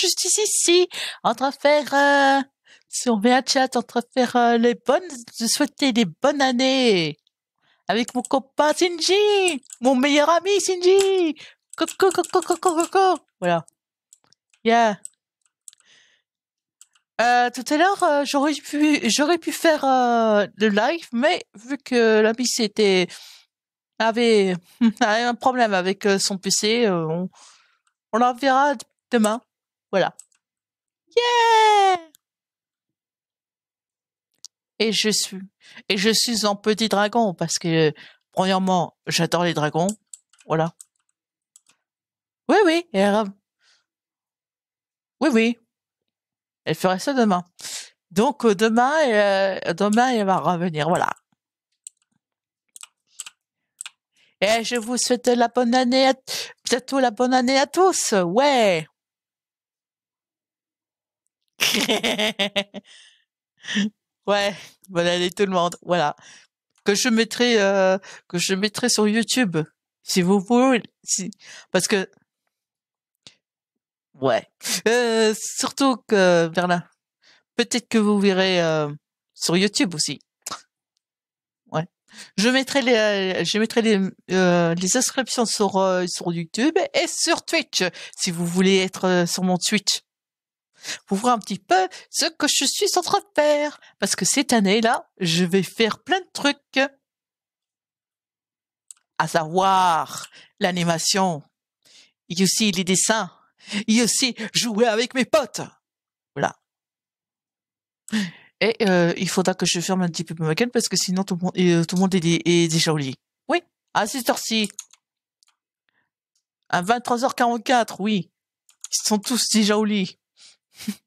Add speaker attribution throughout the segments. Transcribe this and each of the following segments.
Speaker 1: juste ici, entre faire, sur euh, si entre faire euh, les bonnes, de souhaiter des bonnes années avec mon copain Shinji, mon meilleur ami Shinji. Coco, coco, coco, coco, Voilà. Yeah. Euh, tout à l'heure, j'aurais pu, j'aurais pu faire le live, mais vu que l'ami était avait, un problème avec son PC, on, on en verra demain. Voilà. Yeah Et je suis. Et je suis un petit dragon parce que, premièrement, j'adore les dragons. Voilà. Oui, oui, Oui, oui. Elle ferait ça demain. Donc, euh, demain, euh, demain, elle va revenir. Voilà. Et je vous souhaite la bonne année à, la bonne année à tous. Ouais. ouais, voilà les tout le monde. Voilà que je mettrai euh, que je mettrai sur YouTube si vous voulez, si parce que ouais, euh, surtout que Berlin, peut-être que vous verrez euh, sur YouTube aussi. Ouais, je mettrai les euh, je mettrai les les inscriptions sur sur YouTube et sur Twitch si vous voulez être sur mon Twitch pour voir un petit peu ce que je suis en train de faire. Parce que cette année-là, je vais faire plein de trucs. À savoir l'animation. Et aussi les dessins. Et aussi jouer avec mes potes. Voilà. Et euh, il faudra que je ferme un petit peu ma gueule parce que sinon tout le monde, euh, est, déjà au Oui, à cette heure-ci. À 23h44, oui. Ils sont tous déjà au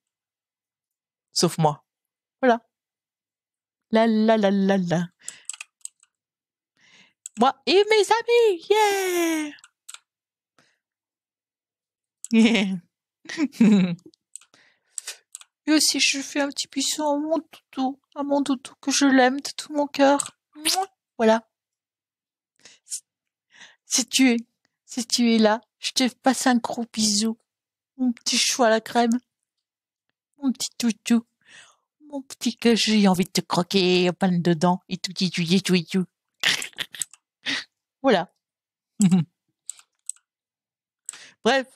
Speaker 1: Sauf moi. Voilà. La la la la la. Moi et mes amis, yeah! Yeah! et aussi, je fais un petit bisou à mon toutou, à mon toutou que je l'aime de tout mon cœur. Voilà. Si tu es, si tu es là, je te passe un gros bisou. Mon petit chou à la crème petit toutou. Mon petit que j'ai envie de te croquer, panne dedans, et tout, et tout, et tout, et tout. voilà. Bref.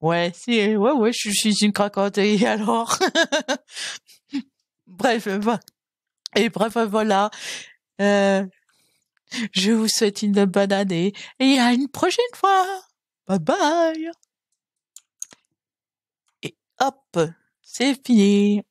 Speaker 1: Ouais, c'est, ouais, ouais, je, suis une craquante, et alors? bref, et bref, voilà. Euh, je vous souhaite une bonne année et à une prochaine fois. Bye bye hop, c'est fini.